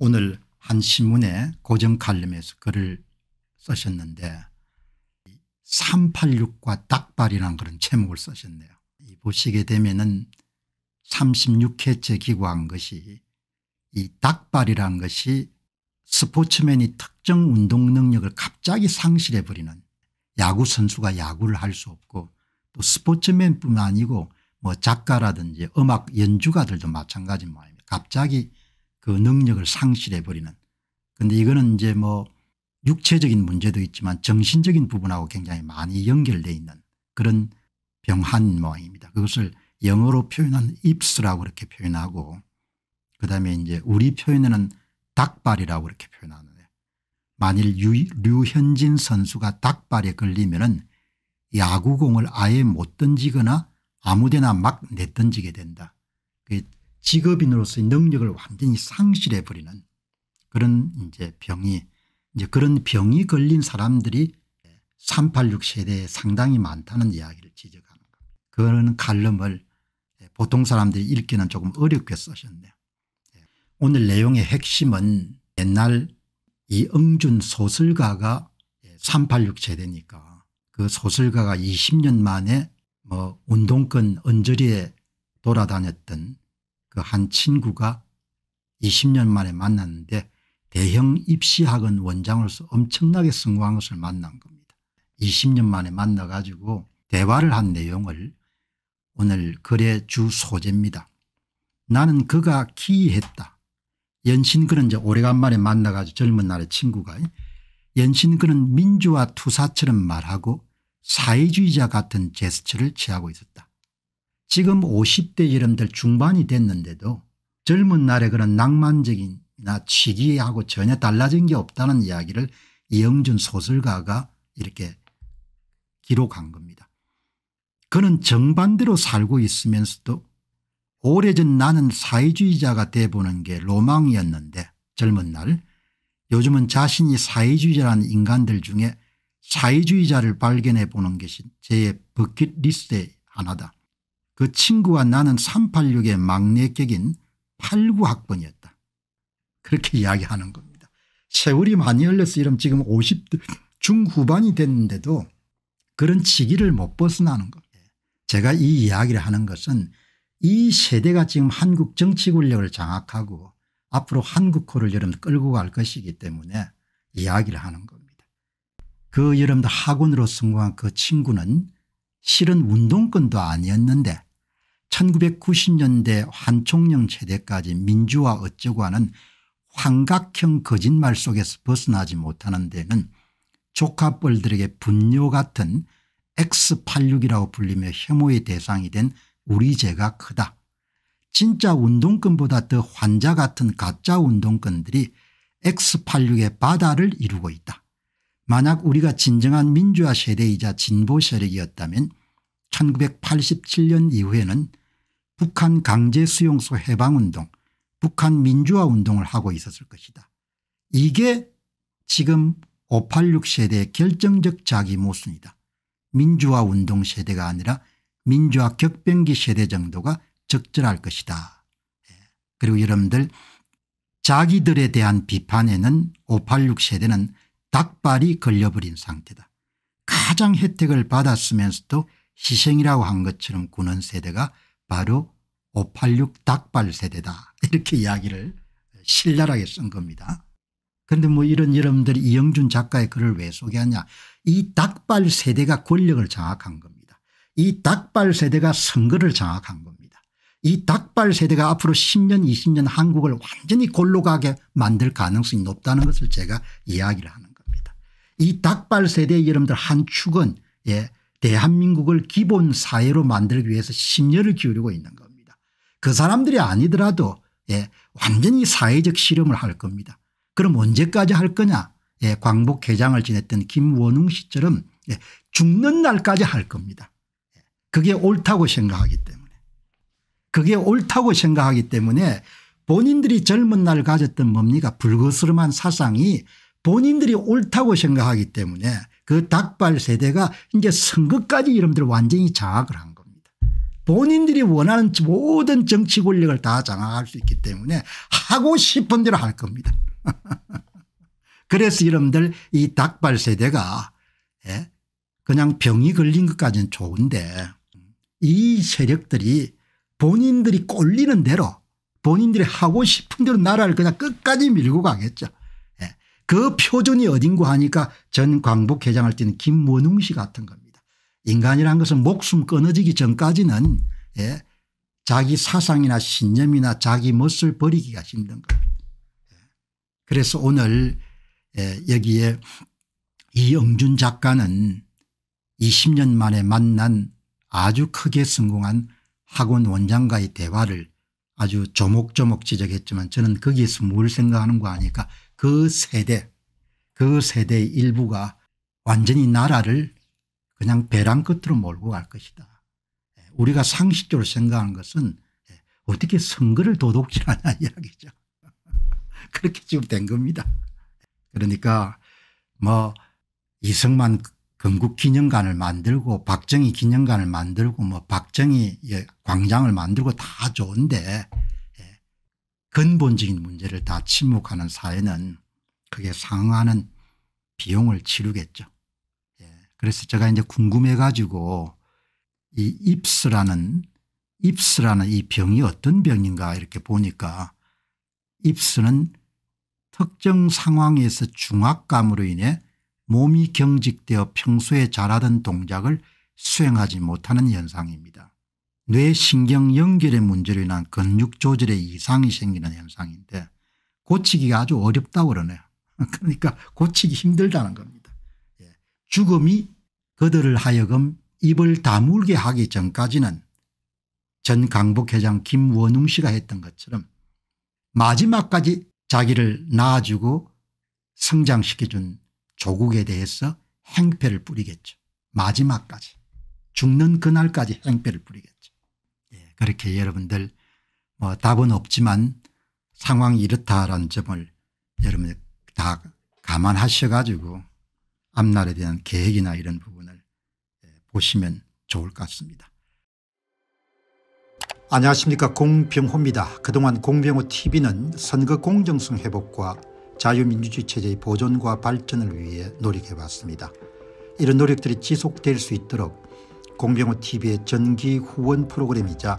오늘 한신문에 고정 칼럼에서 글을 쓰셨는데 386과 닭발이라는 그런 제목을 쓰셨네요. 보시게 되면은 36회째 기고한 것이 이 닭발이라는 것이 스포츠맨이 특정 운동 능력을 갑자기 상실해버리는 야구 선수가 야구를 할 수 없고 또 스포츠맨뿐 아니고 뭐 작가라든지 음악 연주가들도 마찬가지입니다 갑자기 그 능력을 상실해 버리는 그데 이거는 이제 뭐 육체적인 문제도 있지만 정신적인 부분하고 굉장히 많이 연결돼 있는 그런 병한 모양입니다. 그것을 영어로 표현한 입스라고 이렇게 표현하고 그다음에 이제 우리 표현에는 닭발이라고 이렇게 표현하는데 만일 유, 류현진 선수가 닭발에 걸리면은 야구공을 아예 못 던지거나 아무데나 막 내던지게 된다. 직업인으로서의 능력을 완전히 상실해 버리는 그런 이제 병이 이제 그런 병이 걸린 사람들이 386 세대에 상당히 많다는 이야기를 지적하는 겁니다. 그런 칼럼을 보통 사람들이 읽기는 조금 어렵게 쓰셨네요. 오늘 내용의 핵심은 옛날 이 응준 소설가가 386 세대니까 그 소설가가 20년 만에 뭐 운동권 언저리에 돌아다녔던 그한 친구가 20년 만에 만났는데 대형 입시학원 원장으로서 엄청나게 성공한 것을 만난 겁니다. 20년 만에 만나 가지고 대화를 한 내용을 오늘 글의 주 소재입니다. 나는 그가 기이했다. 연신 그는 이제 오래간만에 만나가지고 젊은 날의 친구가 연신 그는 민주화 투사처럼 말하고 사회주의자 같은 제스처를 취하고 있었다. 지금 50대 여러분들 중반이 됐는데도 젊은 날의 그런 낭만적인 나 취기하고 전혀 달라진 게 없다는 이야기를 이영준 소설가가 이렇게 기록한 겁니다. 그는 정반대로 살고 있으면서도 오래전 나는 사회주의자가 돼보는 게 로망이었는데 젊은 날 요즘은 자신이 사회주의자라는 인간들 중에 사회주의자를 발견해 보는 것이 제 버킷리스트의 하나다. 그 친구와 나는 386의 막내격인 89학번이었다. 그렇게 이야기하는 겁니다. 세월이 많이 흘러서 이러면 지금 50 중후반이 됐는데도 그런 치기를 못 벗어나는 겁니다. 제가 이 이야기를 하는 것은 이 세대가 지금 한국 정치 권력을 장악하고 앞으로 한국호를 여러분 끌고 갈 것이기 때문에 이야기를 하는 겁니다. 그 여러분들 학원으로 성공한 그 친구는 실은 운동권도 아니었는데 1990년대 환총령 체대까지 민주화 어쩌고 하는 환각형 거짓말 속에서 벗어나지 못하는 데는 조카뻘들에게 분뇨 같은 X86이라고 불리며 혐오의 대상이 된 우리 죄가 크다. 진짜 운동권보다 더 환자 같은 가짜 운동권들이 X86의 바다를 이루고 있다. 만약 우리가 진정한 민주화 세대이자 진보 세력이었다면 1987년 이후에는 북한 강제 수용소 해방운동 북한 민주화운동을 하고 있었을 것이다. 이게 지금 586 세대의 결정적 자기 모순이다. 민주화운동 세대가 아니라 민주화 격변기 세대 정도가 적절할 것이다. 예. 그리고 여러분들 자기들에 대한 비판에는 586 세대는 닭발이 걸려버린 상태다. 가장 혜택을 받았으면서도 희생이라고 한 것처럼 군원 세대가 바로 586 닭발 세대다 이렇게 이야기를 신랄하게 쓴 겁니다. 그런데 뭐 이런 여러분들이 이영준 작가의 글을 왜 소개하냐 이 닭발 세대가 권력을 장악한 겁니다. 이 닭발 세대가 선거를 장악한 겁니다. 이 닭발 세대가 앞으로 10년 20년 한국을 완전히 골로 가게 만들 가능성이 높다는 것을 제가 이야기를 하는 겁니다. 이 닭발 세대의 여러분들 한 축은 예, 대한민국을 기본 사회로 만들기 위해서 심려를 기울이고 있는 겁니다. 그 사람들이 아니더라도 예, 완전히 사회적 실험을 할 겁니다. 그럼 언제까지 할 거냐 예, 광복 회장을 지냈던 김원웅 씨처럼 예, 죽는 날까지 할 겁니다. 예, 그게 옳다고 생각하기 때문에 그게 옳다고 생각하기 때문에 본인들이 젊은 날 가졌던 뭡니까 불거스름한 사상이 본인들이 옳다고 생각하기 때문에 그 닭발 세대가 이제 선거까지 이름들 완전히 장악을 한 겁니다. 본인들이 원하는 모든 정치 권력을 다 장악할 수 있기 때문에 하고 싶은 대로 할 겁니다. 그래서 이름들 이 닭발 세대가 예, 그냥 병이 걸린 것까지는 좋은데 이 세력들이 본인들이 꼴리는 대로 본인들이 하고 싶은 대로 나라를 그냥 끝까지 밀고 가겠죠. 그 표준이 어딘고 하니까 전 광복 회장할 때는 김원웅 씨 같은 겁니다. 인간이란 것은 목숨 끊어지기 전까지는 예, 자기 사상이나 신념이나 자기 멋을 버리기가 힘든 겁니다. 예. 그래서 오늘 예, 여기에 이영준 작가는 20년 만에 만난 아주 크게 성공한 학원 원장과의 대화를 아주 조목조목 지적했지만 저는 거기에서 뭘 생각하는 거 아니까 그 세대 그 세대의 일부가 완전히 나라를 그냥 배랑 끝으로 몰고 갈 것이다. 예, 우리가 상식적으로 생각하는 것은 예, 어떻게 선거를 도둑질하냐 이야기죠. 그렇게 지금 된 겁니다. 그러니까 뭐 이승만 건국 기념관을 만들고 박정희 기념관을 만들고 뭐 박정희 광장을 만들고 다 좋은데 근본적인 문제를 다 침묵하는 사회는 그게 상하는 응 비용을 치르겠죠. 예. 그래서 제가 이제 궁금해 가지고 이 입스라는 입스라는 이 병이 어떤 병인가 이렇게 보니까 입스는 특정 상황에서 중압감으로 인해 몸이 경직되어 평소에 잘하던 동작을 수행하지 못하는 현상입니다. 뇌신경 연결의 문제로 인한 근육 조절에 이상이 생기는 현상인데 고치기가 아주 어렵다고 그러네요. 그러니까 고치기 힘들다는 겁니다. 예. 죽음이 그들을 하여금 입을 다물게 하기 전까지는 전 강북회장 김원웅 씨가 했던 것처럼 마지막까지 자기를 낳아주고 성장시켜준 조국에 대해서 행패를 뿌리겠죠. 마지막까지 죽는 그날까지 행패를 뿌리겠죠. 그렇게 여러분들 뭐 답은 없지만 상황이 이렇다라는 점을 여러분 다 감안하셔 가지고 앞날에 대한 계획이나 이런 부분을 예, 보시면 좋을 것 같습니다. 안녕하십니까 공병호입니다. 그동안 공병호 tv는 선거 공정성 회복과 자유민주주의 체제의 보존과 발전을 위해 노력해왔습니다. 이런 노력들이 지속될 수 있도록 공병호 tv의 전기 후원 프로그램이자